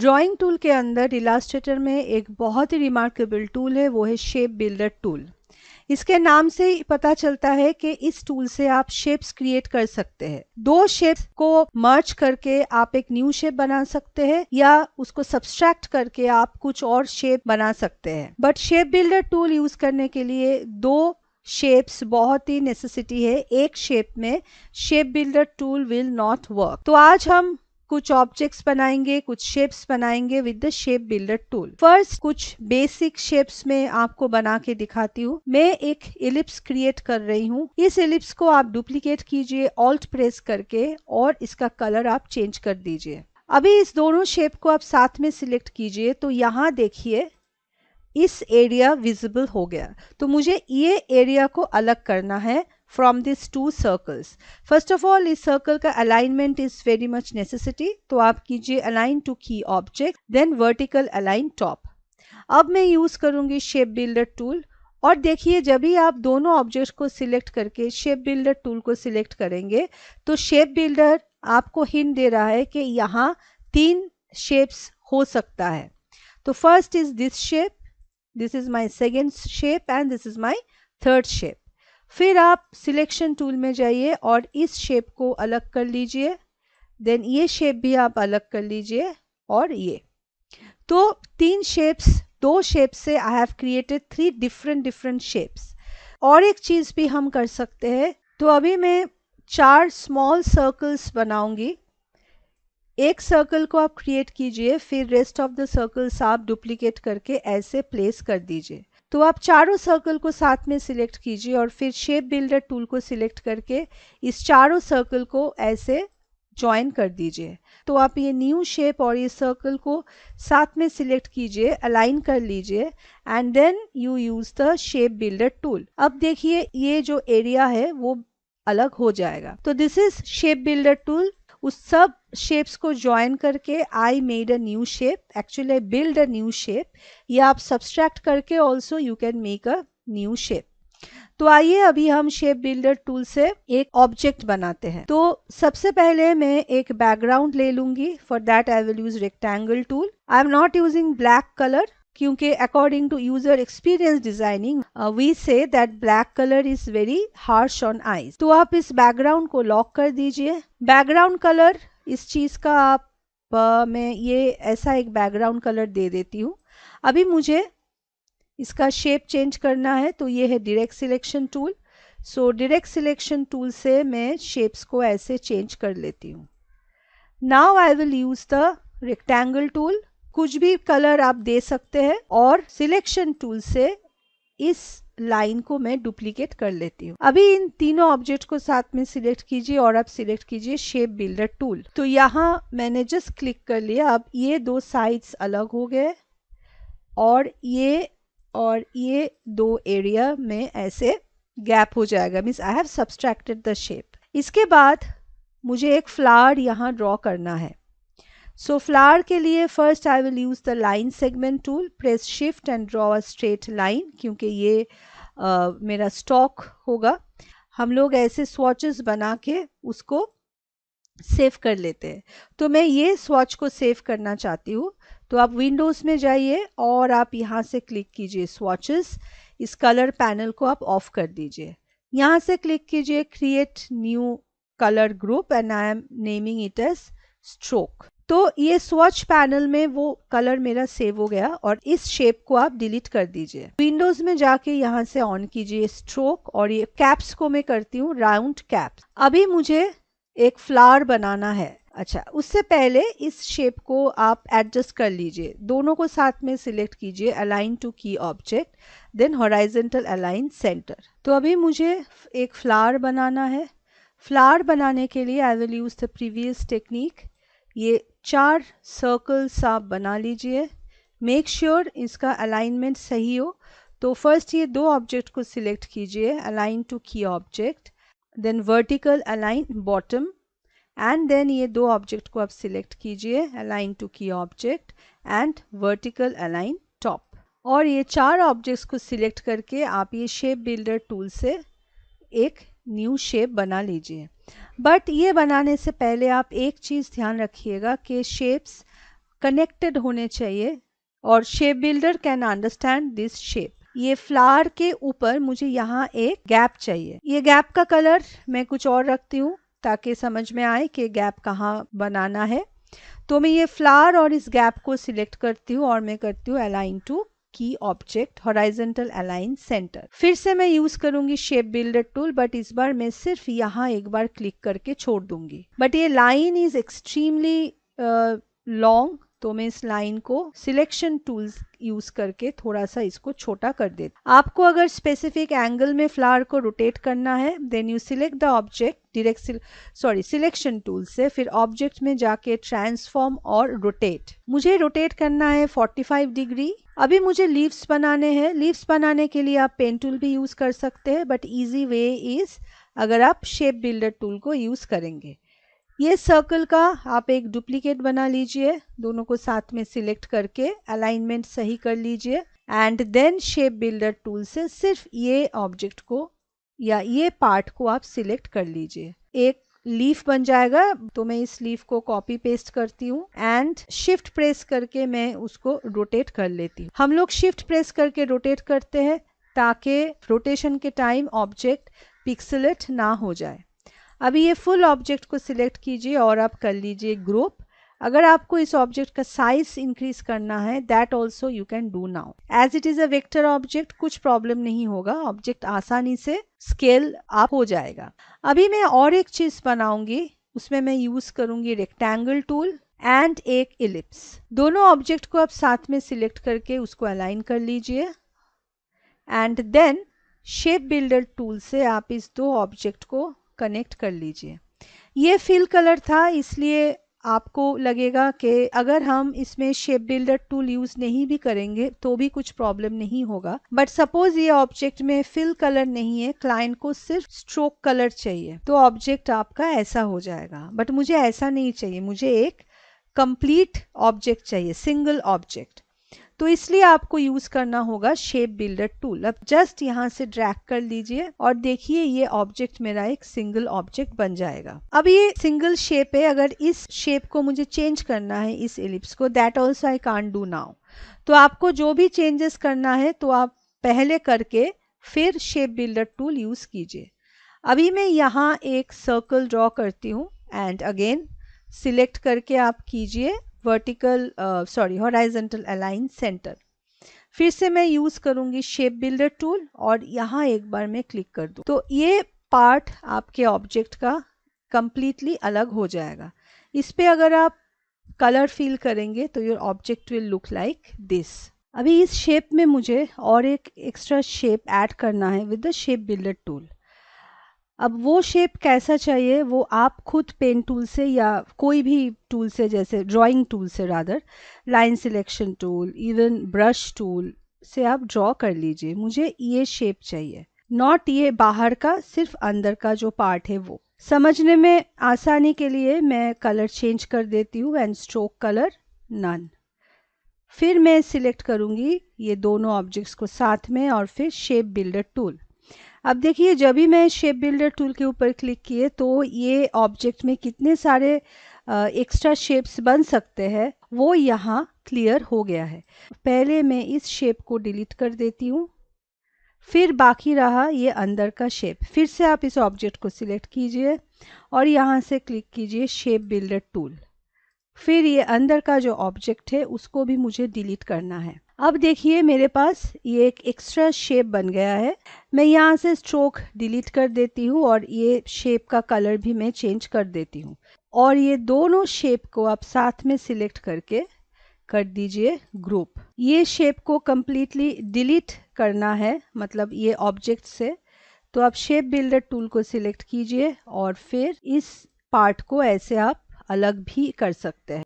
Drawing tool के अंदर Illustrator में एक बहुत ही रिमार्केबल टूल है वो है शेप बिल्डर टूल इसके नाम से पता चलता है कि इस टूल से आप शेप्स क्रिएट कर सकते हैं दो शेप्स को मर्च करके आप एक न्यू शेप बना सकते हैं या उसको सब्सट्रैक्ट करके आप कुछ और शेप बना सकते हैं but shape builder tool use करने के लिए दो शेप्स बहुत ही नेसेसिटी है एक शेप में shape builder tool will not work तो आज हम कुछ ऑब्जेक्ट्स बनाएंगे कुछ शेप्स बनाएंगे with the shape builder tool first कुछ बेसिक शेप्स में आपको बना के दिखाती हूँ मैं एक इलिप्स क्रिएट कर रही हूँ इस इलिप्स को आप डुप्लीकेट कीजिए ऑल्ट प्रेस करके और इसका कलर आप चेंज कर दीजिए अभी इस दोनों शेप को आप साथ में सिलेक्ट कीजिए तो यहाँ देखिए इस एरिया विजिबल हो गया तो मुझे ये एरिया को अलग करना है from this two circles first of all इस सर्कल का alignment is very much necessity तो आप कीजिए align to key object then vertical align top अब मैं यूज़ करूंगी शेप बिल्डर टूल और देखिए जब भी आप दोनों ऑब्जेक्ट को सिलेक्ट करके शेप बिल्डर टूल को सिलेक्ट करेंगे तो शेप बिल्डर आपको हिंट दे रहा है कि यहाँ तीन शेप्स हो सकता है तो first is this shape this is my second shape and this is my third shape फिर आप सिलेक्शन टूल में जाइए और इस शेप को अलग कर लीजिए देन ये शेप भी आप अलग कर लीजिए और ये तो तीन शेप्स दो शेप्स से I have created three different different shapes और एक चीज़ भी हम कर सकते हैं तो अभी मैं चार स्मॉल सर्कल्स बनाऊंगी एक सर्कल को आप क्रिएट कीजिए फिर रेस्ट ऑफ द सर्कल्स आप डुप्लीकेट करके ऐसे प्लेस कर दीजिए तो आप चारों सर्कल को साथ में सिलेक्ट कीजिए और फिर शेप बिल्डर टूल को सिलेक्ट करके इस चारों सर्कल को ऐसे ज्वाइन कर दीजिए तो आप ये न्यू शेप और ये सर्कल को साथ में सिलेक्ट कीजिए अलाइन कर लीजिए and then you use the shape builder tool अब देखिए ये जो एरिया है वो अलग हो जाएगा तो this is shape builder tool उस सब शेप्स को ज्वाइन करके I made a new shape actually I build a new shape या आप सब्सट्रैक्ट करके also you can make a new shape तो आइए अभी हम शेप बिल्डर टूल से एक ऑब्जेक्ट बनाते हैं तो सबसे पहले मैं एक बैकग्राउंड ले लूंगी for that I will use rectangle tool I am not using black colour क्योंकि according to user experience designing we say that black colour is very harsh on eyes तो आप इस बैकग्राउंड को लॉक कर दीजिए background colour इस चीज़ का आप मैं ये ऐसा एक बैकग्राउंड कलर दे देती हूँ अभी मुझे इसका शेप चेंज करना है तो ये है direct selection tool so direct selection tool से मैं शेप्स को ऐसे चेंज कर लेती हूँ now I will use the rectangle tool कुछ भी कलर आप दे सकते हैं और सिलेक्शन टूल से इस लाइन को मैं डुप्लीकेट कर लेती हूँ अभी इन तीनों ऑब्जेक्ट को साथ में सिलेक्ट कीजिए और अब सिलेक्ट कीजिए शेप बिल्डर टूल तो यहाँ मैंने जस्ट क्लिक कर लिया अब ये दो साइड्स अलग हो गए और ये और ये दो एरिया में ऐसे गैप हो जाएगा means I have subtracted the shape इसके बाद मुझे एक फ्लावर यहाँ ड्रॉ करना है So flower के लिए first I will use the line segment tool. Press shift and draw a straight line क्योंकि ये uh, मेरा stalk होगा हम लोग ऐसे swatches बना के उसको सेव कर लेते हैं तो मैं ये स्वॉच को सेव करना चाहती हूँ तो आप विंडोज़ में जाइए और आप यहाँ से क्लिक कीजिए स्वॉचेस इस कलर पैनल को आप ऑफ कर दीजिए यहाँ से क्लिक कीजिए create new colour group and I am naming it as stroke तो ये स्वच्छ पैनल में वो कलर मेरा सेव हो गया और इस शेप को आप डिलीट कर दीजिए विंडोज में जाके यहाँ से ऑन कीजिए स्ट्रोक और ये कैप्स को मैं करती हूँ राउंड कैप्स अभी मुझे एक फ्लावर बनाना है अच्छा उससे पहले इस शेप को आप एडजस्ट कर लीजिए दोनों को साथ में सिलेक्ट कीजिए align to key object then horizontal align centre तो अभी मुझे एक फ्लावर बनाना है फ्लावर बनाने के लिए I will use the previous technique ये चार सर्कल आप बना लीजिए मेक श्योर sure इसका अलाइनमेंट सही हो तो फर्स्ट ये दो ऑब्जेक्ट को सिलेक्ट कीजिए align to key object then vertical align bottom and then ये दो ऑब्जेक्ट को आप सिलेक्ट कीजिए align to key object and vertical align top और ये चार ऑब्जेक्ट्स को सिलेक्ट करके आप ये शेप बिल्डर टूल से एक न्यू शेप बना लीजिए बट ये बनाने से पहले आप एक चीज़ ध्यान रखिएगा कि शेप्स कनेक्टेड होने चाहिए और shape builder can understand this shape ये फ्लावर के ऊपर मुझे यहाँ एक गैप चाहिए ये गैप का कलर मैं कुछ और रखती हूँ ताकि समझ में आए कि गैप कहाँ बनाना है तो मैं ये फ्लावर और इस गैप को सिलेक्ट करती हूँ और मैं करती हूँ align to key object horizontal align centre फिर से मैं यूज करूंगी शेप बिल्डर टूल बट इस बार मैं सिर्फ यहाँ एक बार क्लिक करके छोड़ दूंगी बट ये लाइन इज एक्सट्रीमली लॉन्ग तो मैं इस लाइन को सिलेक्शन टूल्स यूज करके थोड़ा सा इसको छोटा कर दे आपको अगर स्पेसिफिक एंगल में फ्लावर को रोटेट करना है then you select the object direct sorry selection tool से फिर ऑब्जेक्ट में जाके ट्रांसफॉर्म और रोटेट मुझे रोटेट करना है 45 डिग्री अभी मुझे लीव्स बनाने हैं लीव्स बनाने के लिए आप पेन टूल भी यूज कर सकते हैं बट ईजी वे इज अगर आप शेप बिल्डर टूल को यूज करेंगे ये सर्कल का आप एक डुप्लीकेट बना लीजिए दोनों को साथ में सिलेक्ट करके अलाइनमेंट सही कर लीजिए and then shape builder tool से सिर्फ ये ऑब्जेक्ट को या ये पार्ट को आप सिलेक्ट कर लीजिए एक लीफ बन जाएगा तो मैं इस लीफ को कॉपी पेस्ट करती हूँ एंड शिफ्ट प्रेस करके मैं उसको रोटेट कर लेती हूँ हम लोग शिफ्ट प्रेस करके रोटेट करते हैं ताकि रोटेशन के टाइम ऑब्जेक्ट पिक्सलेट ना हो जाए अभी ये फुल ऑब्जेक्ट को सिलेक्ट कीजिए और आप कर लीजिए ग्रुप अगर आपको इस ऑब्जेक्ट का साइज इंक्रीज करना है that also you can do now as it is a vector object कुछ प्रॉब्लम नहीं होगा ऑब्जेक्ट आसानी से स्केल आप हो जाएगा अभी मैं और एक चीज बनाऊंगी उसमें मैं यूज करूंगी रेक्टेंगल टूल एंड एक इलिप्स दोनों ऑब्जेक्ट को आप साथ में सिलेक्ट करके उसको अलाइन कर लीजिए and then shape builder tool से आप इस दो ऑब्जेक्ट को कनेक्ट कर लीजिए ये फिल कलर था इसलिए आपको लगेगा कि अगर हम इसमें शेप बिल्डर टूल यूज़ नहीं भी करेंगे तो भी कुछ प्रॉब्लम नहीं होगा बट सपोज ये ऑब्जेक्ट में फिल कलर नहीं है क्लाइंट को सिर्फ स्ट्रोक कलर चाहिए तो ऑब्जेक्ट आपका ऐसा हो जाएगा बट मुझे ऐसा नहीं चाहिए मुझे एक कंप्लीट ऑब्जेक्ट चाहिए सिंगल ऑब्जेक्ट तो इसलिए आपको यूज करना होगा शेप बिल्डर टूल अब जस्ट यहाँ से ड्रैग कर लीजिए और देखिए ये ऑब्जेक्ट मेरा एक सिंगल ऑब्जेक्ट बन जाएगा अब ये सिंगल शेप है अगर इस शेप को मुझे चेंज करना है इस एलिप्स को that also I can do now तो आपको जो भी चेंजेस करना है तो आप पहले करके फिर शेप बिल्डर टूल यूज कीजिए अभी मैं यहाँ एक सर्कल ड्रॉ करती हूँ एंड अगेन सिलेक्ट करके आप कीजिए vertical sorry horizontal align centre फिर से मैं यूज़ करूँगी शेप बिल्डर टूल और यहाँ एक बार मैं क्लिक कर दू तो ये पार्ट आपके ऑब्जेक्ट का कंप्लीटली अलग हो जाएगा इस पर अगर आप कलर फील करेंगे तो your object will look like this अभी इस शेप में मुझे और एक एक्स्ट्रा शेप ऐड करना है with the shape builder tool अब वो शेप कैसा चाहिए वो आप खुद पेन टूल से या कोई भी टूल से जैसे ड्राइंग टूल से rather line selection tool even brush tool से आप ड्रॉ कर लीजिए मुझे ये शेप चाहिए नॉट ये बाहर का सिर्फ अंदर का जो पार्ट है वो समझने में आसानी के लिए मैं कलर चेंज कर देती हूँ एंड स्ट्रोक कलर नन फिर मैं सिलेक्ट करूँगी ये दोनों ऑब्जेक्ट्स को साथ में और फिर शेप बिल्डर टूल अब देखिए जब भी मैं शेप बिल्डर टूल के ऊपर क्लिक किए तो ये ऑब्जेक्ट में कितने सारे एक्स्ट्रा शेप्स बन सकते हैं वो यहाँ क्लियर हो गया है पहले मैं इस शेप को डिलीट कर देती हूँ फिर बाकी रहा ये अंदर का शेप फिर से आप इस ऑब्जेक्ट को सिलेक्ट कीजिए और यहाँ से क्लिक कीजिए शेप बिल्डर टूल फिर ये अंदर का जो ऑब्जेक्ट है उसको भी मुझे डिलीट करना है अब देखिए मेरे पास ये एक एक्स्ट्रा शेप बन गया है मैं यहाँ से स्ट्रोक डिलीट कर देती हूँ और ये शेप का कलर भी मैं चेंज कर देती हूँ और ये दोनों शेप को आप साथ में सिलेक्ट करके कर दीजिए ग्रुप ये शेप को कम्प्लीटली डिलीट करना है मतलब ये ऑब्जेक्ट से तो आप शेप बिल्डर टूल को सिलेक्ट कीजिए और फिर इस पार्ट को ऐसे आप अलग भी कर सकते हैं